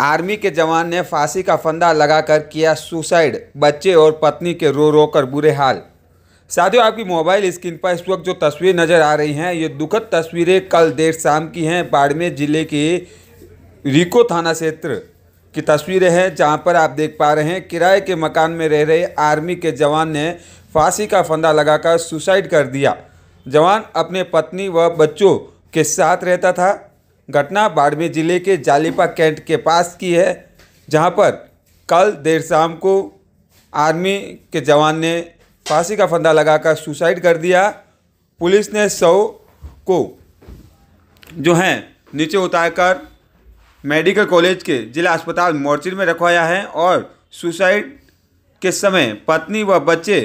army के जवान ने फांसी का फंदा लगाकर किया सुसाइड बच्चे और पत्नी के रो रो कर बुरे हाल साथियों आपकी मोबाइल स्क्रीन पर इस वक्त जो तस्वीर नज़र आ रही हैं ये दुखद तस्वीरें कल देर शाम की हैं बाड़मेर जिले के रिको थाना क्षेत्र की तस्वीरें हैं जहां पर आप देख पा रहे हैं किराए के मकान में रह रहे आर्मी के जवान ने फांसी का फंदा लगाकर सुसाइड कर दिया जवान अपने पत्नी व बच्चों के साथ रहता था घटना बाड़मेर जिले के जालीपा कैंट के पास की है जहां पर कल देर शाम को आर्मी के जवान ने फांसी का फंदा लगाकर सुसाइड कर दिया पुलिस ने शव को जो हैं नीचे उतारकर मेडिकल कॉलेज के जिला अस्पताल मोर्चिल में रखवाया है और सुसाइड के समय पत्नी व बच्चे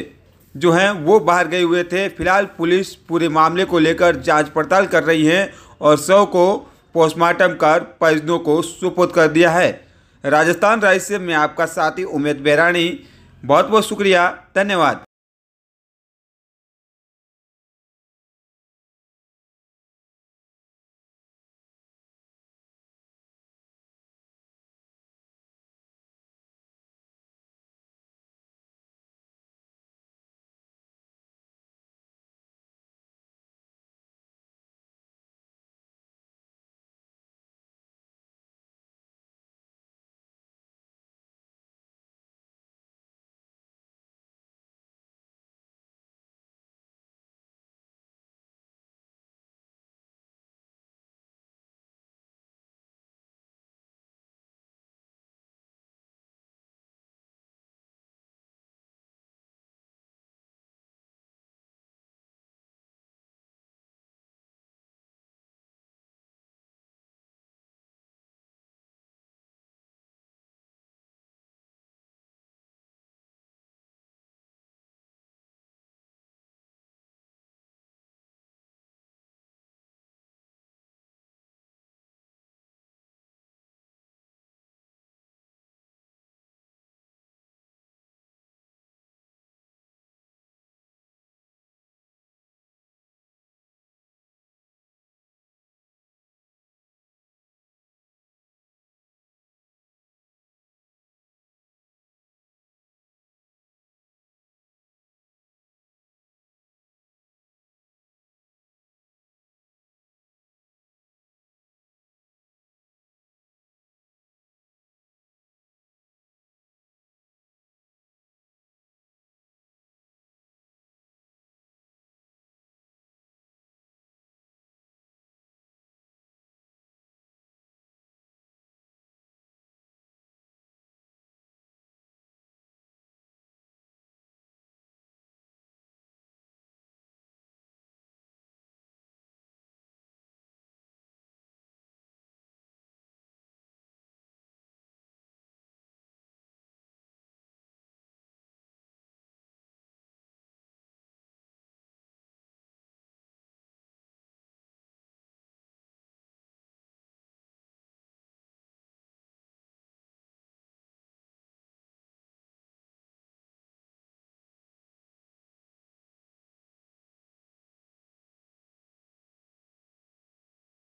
जो हैं वो बाहर गए हुए थे फिलहाल पुलिस पूरे मामले को लेकर जांच पड़ताल कर रही है और शव को पोस्टमार्टम कर परिजनों को सुपुर्द कर दिया है राजस्थान राज्य से मैं आपका साथी उमेद बेराणी बहुत बहुत शुक्रिया धन्यवाद